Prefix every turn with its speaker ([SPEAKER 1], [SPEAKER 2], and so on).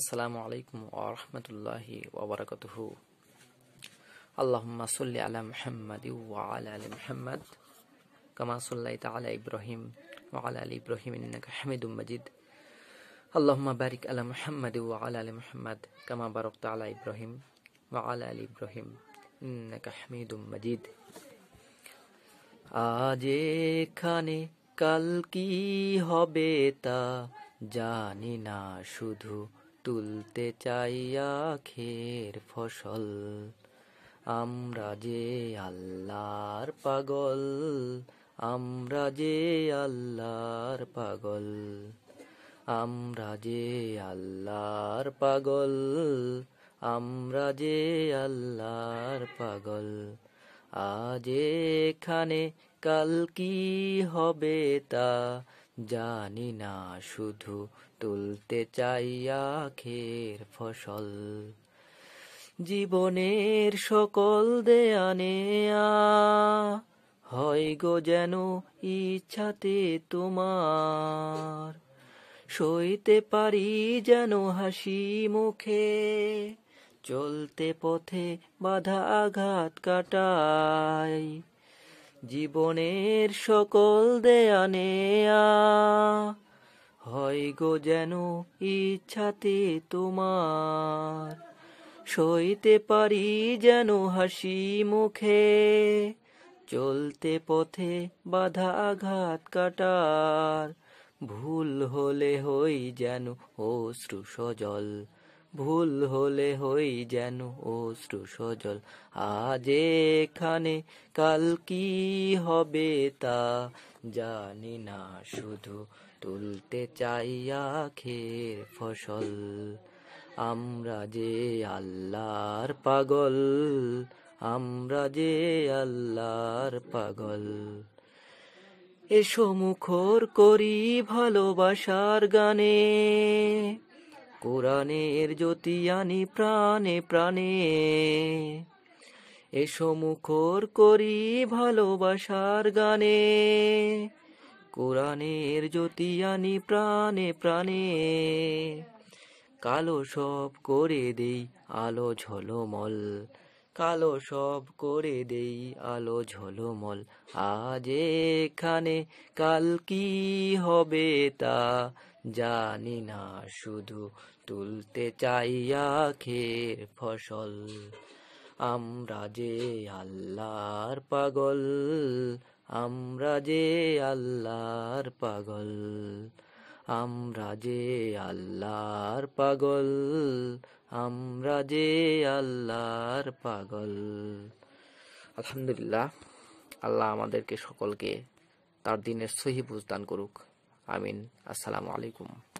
[SPEAKER 1] আসসালামু আলাইকুম ওরহমতুল্লাহি ওবরাকাতুহ আল্লাহুম্মা সাল্লি আলা মুহাম্মাদি ওয়া আলা আলি মুহাম্মাদ কামা সাল্লাইতা আলা ইব্রাহিম ওয়া আলা আলি ইব্রাহিম ইন্নাকা হামিদুম মাজিদ আল্লাহুম্মা বারিক আলা মুহাম্মাদি ওয়া আলা আলি মুহাম্মাদ কামা বারাকতা আলা ইব্রাহিম ওয়া আলা আলি ইব্রাহিম
[SPEAKER 2] ইন্নাকা হামিদুম মাজিদ আজ এখানে কাল কি হবে তা জানি না শুধু তুলতে চাইয়া খের ফসল আমরা যে আল্লাহর পাগল আমরা যে আল্লাহর পাগল আমরা যে আল্লাহর পাগল আমরা যে আল্লাহর পাগল আজ এখানে কাল কি হবে তা জানি না শুধু তুলতে চাই আখের ফসল জীবনের সকল দেয়া নেয়া হয় গো যেন ইচ্ছাতে তোমার সইতে পারি যেন হাসি মুখে চলতে পথে বাধা আঘাত কাটায় জীবনের সকল দেয়া নেয়া হয় গো যেন ইচ্ছাতে তোমার সইতে পারি যেন হাসি মুখে চলতে পথে বাধা আঘাত কাটার ভুল হলে হই যেন অশ্রু সজল ভুল হলে হই যেন অশ্রু সজল আজ এখানে কাল কি হবে তা জানি না শুধু তুলতে চাই আখের ফসল আমরা যে আল্লাহর পাগল আমরা যে আল্লাহর পাগল এসো মুখর করি ভালোবাসার গানে কোরআনের জ্যোতি আনি প্রাণে প্রাণে এসো মুখর করি ভালোবাসার গানে কোরআনের জ্যোতি আনি প্রাণে প্রাণে কালো সব করে দেই আলো ঝলমল কালো সব করে দেই আলো ঝলমল আজ এখানে কাল কি হবে তা জানি না শুধু তুলতে চাই আখের ফসল আমরা যে আল্লাহর পাগল আমরা যে আল্লাহর পাগল আমরা যে আল্লাহর পাগল আমরা যে আল্লাহর পাগল আলহামদুলিল্লাহ আল্লাহ আমাদেরকে সকলকে
[SPEAKER 1] তার দিনের সহি বুঝদান করুক আমিন আসসালামু আলাইকুম